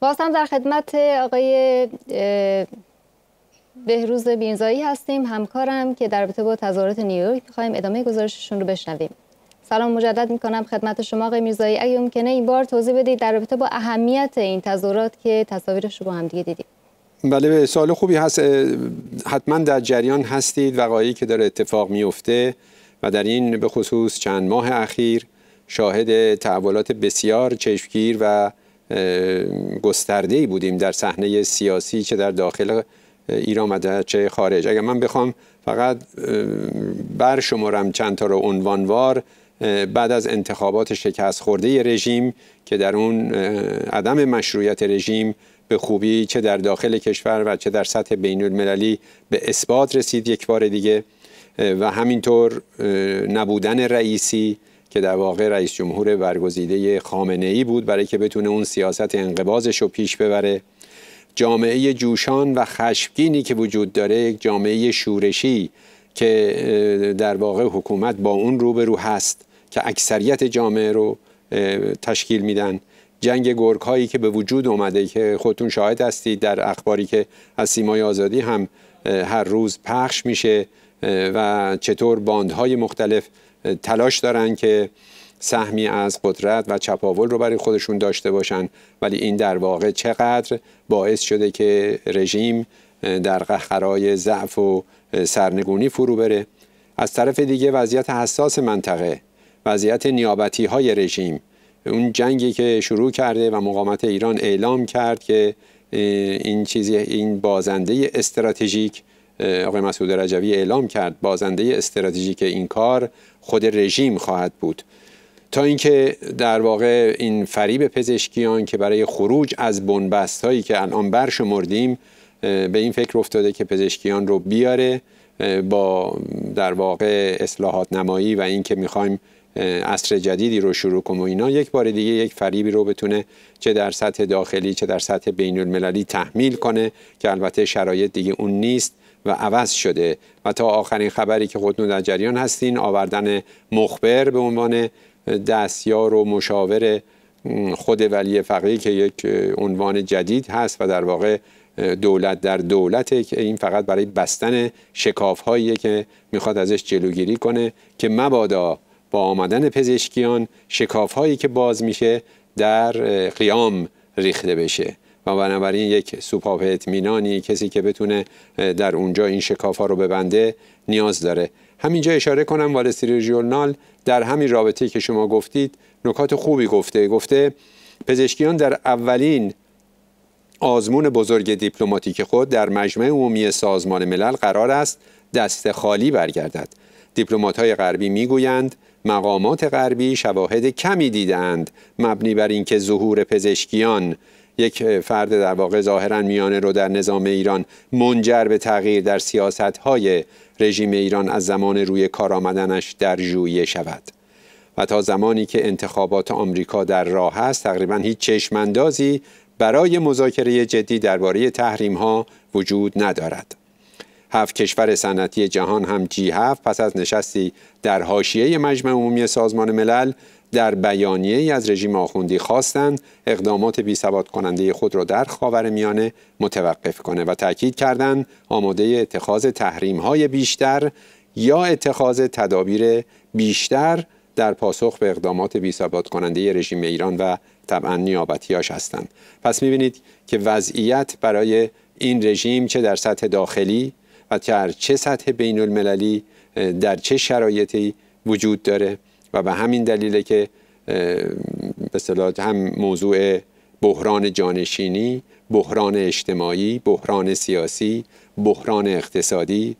باز هم در خدمت آقای بهروز بینزایی هستیم همکارم که در رابطه با تظاهرات نیویورک خواهیم ادامه گزارششون رو بشنویم سلام مجدد میکنم خدمت شما آقای میرزایی اگه ممکنه این بار توضیح بدید در رابطه با اهمیت این تظاهرات که تصاویرش رو با هم دیگه دیدیم بله سوال خوبی هست حتما در جریان هستید وقایعی که داره اتفاق میفته و در این به خصوص چند ماه اخیر شاهد تحولات بسیار چشمگیر و گسترده‌ای بودیم در صحنه سیاسی چه در داخل ایران و چه خارج اگر من بخوام فقط بر شمارم چند تا رو عنوانوار بعد از انتخابات شکست خورده رژیم که در اون عدم مشروعیت رژیم به خوبی چه در داخل کشور و چه در سطح بین المللی به اثبات رسید یک بار دیگه و همینطور نبودن رئیسی که در واقع رئیس جمهور برگزیده خامنه ای بود برای که بتونه اون سیاست انقبازش رو پیش ببره جامعه جوشان و خشمگینی که وجود داره یک جامعه شورشی که در واقع حکومت با اون روبرو هست که اکثریت جامعه رو تشکیل میدن جنگ گرگ هایی که به وجود اومده که خودتون شاهد هستید در اخباری که از سیمای آزادی هم هر روز پخش میشه و چطور باندهای مختلف تلاش دارن که سهمی از قدرت و چپاول رو برای خودشون داشته باشن ولی این در واقع چقدر باعث شده که رژیم در قهقرای ضعف و سرنگونی فرو بره از طرف دیگه وضعیت حساس منطقه وضعیت نیابتی های رژیم اون جنگی که شروع کرده و مقامت ایران اعلام کرد که این چیزی این بازنده استراتژیک آقای مسعود رجوی اعلام کرد بازنده استراتژیک این کار خود رژیم خواهد بود تا اینکه در واقع این فریب پزشکیان که برای خروج از بنبست هایی که الان برشمردیم به این فکر افتاده که پزشکیان رو بیاره با در واقع اصلاحات نمایی و اینکه میخوایم عصر جدیدی رو شروع کنم و اینا یک بار دیگه یک فریبی رو بتونه چه در سطح داخلی چه در سطح بین المللی تحمیل کنه که البته شرایط دیگه اون نیست و عوض شده و تا آخرین خبری که خودتون در جریان هستین آوردن مخبر به عنوان دستیار و مشاور خود ولی فقیه که یک عنوان جدید هست و در واقع دولت در دولته این فقط برای بستن شکاف هایی که میخواد ازش جلوگیری کنه که مبادا با آمدن پزشکیان شکاف هایی که باز میشه در قیام ریخته بشه و بنابراین یک سوپاپ اطمینانی کسی که بتونه در اونجا این شکاف ها رو ببنده نیاز داره همینجا اشاره کنم والستری ژورنال در همین رابطه که شما گفتید نکات خوبی گفته گفته پزشکیان در اولین آزمون بزرگ دیپلماتیک خود در مجمع عمومی سازمان ملل قرار است دست خالی برگردد های غربی میگویند مقامات غربی شواهد کمی دیدند مبنی بر اینکه ظهور پزشکیان یک فرد در واقع ظاهرا میانه رو در نظام ایران منجر به تغییر در سیاست های رژیم ایران از زمان روی کار آمدنش در ژوئیه شود و تا زمانی که انتخابات آمریکا در راه است تقریبا هیچ چشمندازی برای مذاکره جدی درباره تحریم ها وجود ندارد هفت کشور صنعتی جهان هم جی هفت پس از نشستی در حاشیه مجمع عمومی سازمان ملل در بیانیه از رژیم آخوندی خواستند اقدامات بی ثبات کننده خود را در میانه متوقف کنه و تاکید کردند آماده اتخاذ تحریم های بیشتر یا اتخاذ تدابیر بیشتر در پاسخ به اقدامات بی ثبات کننده رژیم ایران و طبعا نیابتیاش هستند پس میبینید که وضعیت برای این رژیم چه در سطح داخلی و در چه سطح بین المللی در چه شرایطی وجود داره و به همین دلیله که به هم موضوع بحران جانشینی بحران اجتماعی بحران سیاسی بحران اقتصادی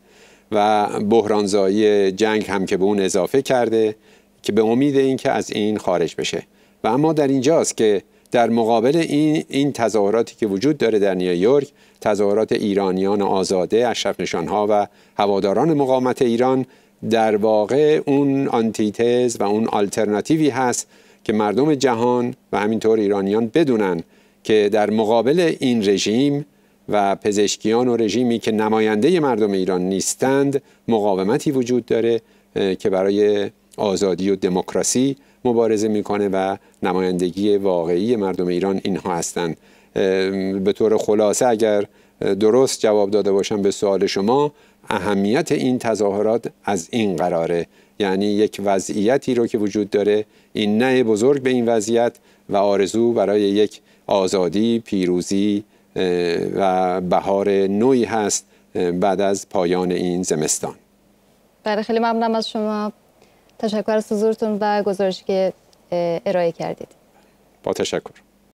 و بحرانزایی جنگ هم که به اون اضافه کرده که به امید اینکه از این خارج بشه و اما در اینجاست که در مقابل این, این تظاهراتی که وجود داره در نیویورک تظاهرات ایرانیان آزاده اشرف و هواداران مقاومت ایران در واقع اون آنتیتز و اون آلترناتیوی هست که مردم جهان و همینطور ایرانیان بدونن که در مقابل این رژیم و پزشکیان و رژیمی که نماینده مردم ایران نیستند مقاومتی وجود داره که برای آزادی و دموکراسی مبارزه میکنه و نمایندگی واقعی مردم ایران اینها هستند به طور خلاصه اگر درست جواب داده باشم به سوال شما اهمیت این تظاهرات از این قراره یعنی یک وضعیتی رو که وجود داره این نه بزرگ به این وضعیت و آرزو برای یک آزادی پیروزی و بهار نوعی هست بعد از پایان این زمستان بله خیلی ممنونم از شما تشکر از حضورتون و گزارشی که ارائه کردید با تشکر